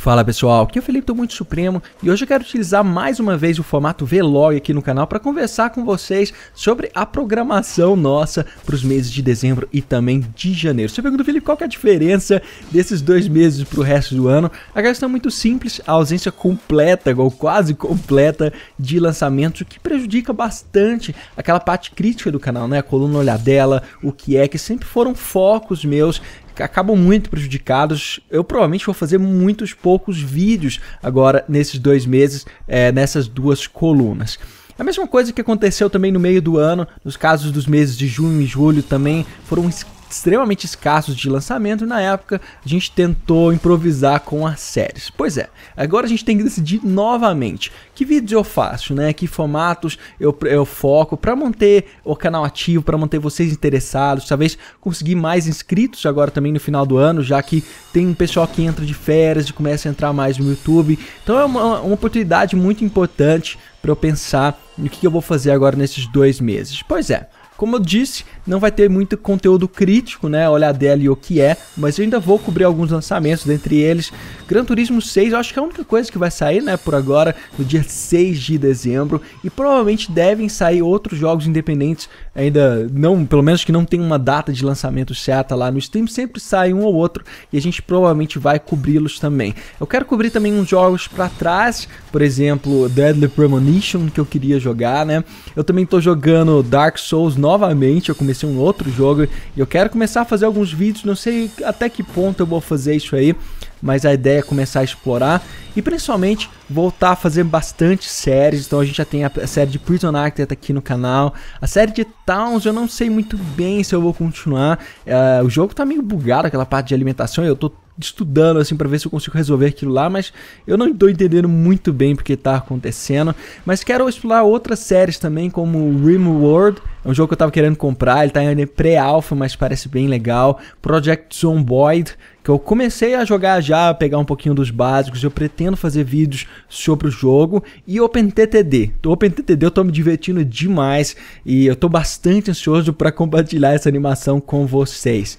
Fala pessoal, aqui é o Felipe do Muito Supremo e hoje eu quero utilizar mais uma vez o formato Vlog aqui no canal para conversar com vocês sobre a programação nossa para os meses de dezembro e também de janeiro. Você pergunta, Felipe, qual que é a diferença desses dois meses para o resto do ano? A questão é muito simples, a ausência completa ou quase completa de lançamentos, o que prejudica bastante aquela parte crítica do canal, né? A coluna olhadela, o que é, que sempre foram focos meus acabam muito prejudicados. Eu provavelmente vou fazer muitos poucos vídeos agora nesses dois meses, é, nessas duas colunas. A mesma coisa que aconteceu também no meio do ano, nos casos dos meses de junho e julho também, foram extremamente escassos de lançamento na época a gente tentou improvisar com as séries. Pois é, agora a gente tem que decidir novamente que vídeos eu faço, né? Que formatos eu, eu foco para manter o canal ativo, para manter vocês interessados, talvez conseguir mais inscritos agora também no final do ano, já que tem um pessoal que entra de férias e começa a entrar mais no YouTube. Então é uma, uma oportunidade muito importante para eu pensar no que eu vou fazer agora nesses dois meses. Pois é, como eu disse, não vai ter muito conteúdo crítico, né? a dela e o que é, mas eu ainda vou cobrir alguns lançamentos, dentre eles Gran Turismo 6, eu acho que é a única coisa que vai sair, né, por agora, no dia 6 de dezembro, e provavelmente devem sair outros jogos independentes, ainda não, pelo menos que não tem uma data de lançamento certa lá no Steam, sempre sai um ou outro, e a gente provavelmente vai cobri-los também. Eu quero cobrir também uns jogos para trás, por exemplo, Deadly Premonition, que eu queria jogar, né? Eu também tô jogando Dark Souls 9, novamente, eu comecei um outro jogo e eu quero começar a fazer alguns vídeos, não sei até que ponto eu vou fazer isso aí, mas a ideia é começar a explorar e principalmente voltar a fazer bastante séries. Então a gente já tem a série de Prison Architect aqui no canal, a série de Towns. Eu não sei muito bem se eu vou continuar. É, o jogo tá meio bugado, aquela parte de alimentação. Eu tô estudando assim para ver se eu consigo resolver aquilo lá, mas eu não estou entendendo muito bem porque está acontecendo. Mas quero explorar outras séries também, como Rim World, é um jogo que eu estava querendo comprar, ele está em pré-alpha, mas parece bem legal. Project Zomboid, que eu comecei a jogar já, pegar um pouquinho dos básicos, eu pretendo fazer vídeos sobre o jogo e OpenTTD. OpenTTD eu tô me divertindo demais e eu tô bastante ansioso para compartilhar essa animação com vocês.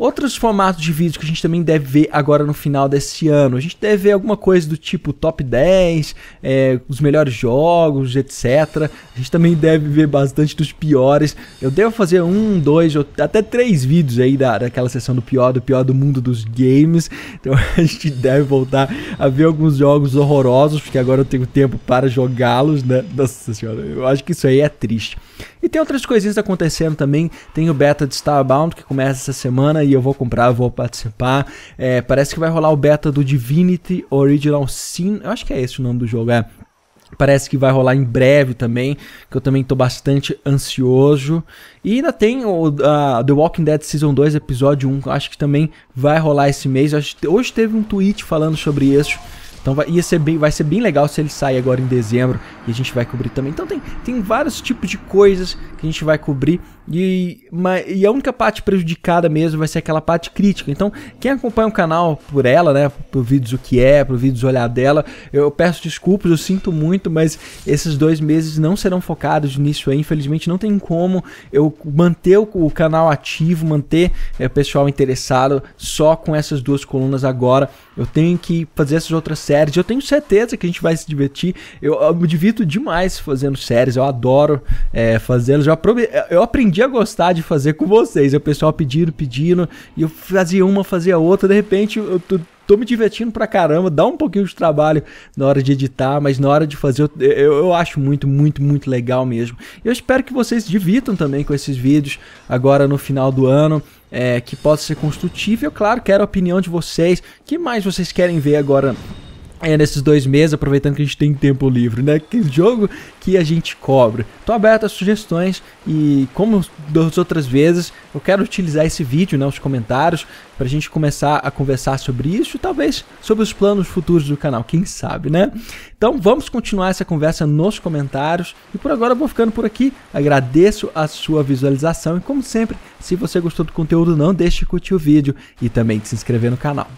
Outros formatos de vídeo que a gente também deve ver agora no final desse ano, a gente deve ver alguma coisa do tipo top 10, é, os melhores jogos, etc. A gente também deve ver bastante dos piores. Eu devo fazer um, dois, até três vídeos aí da, daquela sessão do pior, do pior do mundo dos games. Então a gente deve voltar a ver alguns jogos horrorosos, porque agora eu tenho tempo para jogá-los, né? Nossa senhora, eu acho que isso aí é triste. E tem outras coisinhas acontecendo também. Tem o beta de Starbound que começa essa semana e eu vou comprar, vou participar. É, parece que vai rolar o beta do Divinity Original Sin. Eu acho que é esse o nome do jogo, é. Parece que vai rolar em breve também, que eu também tô bastante ansioso. E ainda tem o uh, The Walking Dead Season 2, episódio 1, que acho que também vai rolar esse mês. Hoje teve um tweet falando sobre isso então vai, ia ser bem, vai ser bem legal se ele sair agora em dezembro e a gente vai cobrir também. Então tem, tem vários tipos de coisas que a gente vai cobrir e, mas, e a única parte prejudicada mesmo vai ser aquela parte crítica. Então quem acompanha o canal por ela, né, por vídeos o que é, pro vídeos olhar dela, eu peço desculpas, eu sinto muito, mas esses dois meses não serão focados nisso aí. Infelizmente não tem como eu manter o, o canal ativo, manter é, eh, o pessoal interessado só com essas duas colunas agora. Eu tenho que fazer essas outras séries. Eu tenho certeza que a gente vai se divertir. Eu, eu me divirto demais fazendo séries. Eu adoro é, fazê-las. Eu, eu, aprendi a gostar de fazer com vocês. O pessoal pedindo, pedindo. E eu fazia uma, fazia outra. De repente, eu tô tô me divertindo pra caramba, dá um pouquinho de trabalho na hora de editar, mas na hora de fazer eu, eu, eu acho muito, muito, muito legal mesmo. Eu espero que vocês se divirtam também com esses vídeos agora no final do ano. É, que possa ser construtivo. Eu, claro, quero a opinião de vocês. O que mais vocês querem ver agora é, nesses dois meses, aproveitando que a gente tem tempo livre, né? Que jogo que a gente cobra. Tô aberto a sugestões e, como das outras vezes, eu quero utilizar esse vídeo, né? Os comentários, pra gente começar a conversar sobre isso, talvez sobre os planos futuros do canal, quem sabe, né? Então vamos continuar essa conversa nos comentários. E por agora eu vou ficando por aqui. Agradeço a sua visualização e, como sempre, se você gostou do conteúdo, não deixe de curtir o vídeo e também de se inscrever no canal.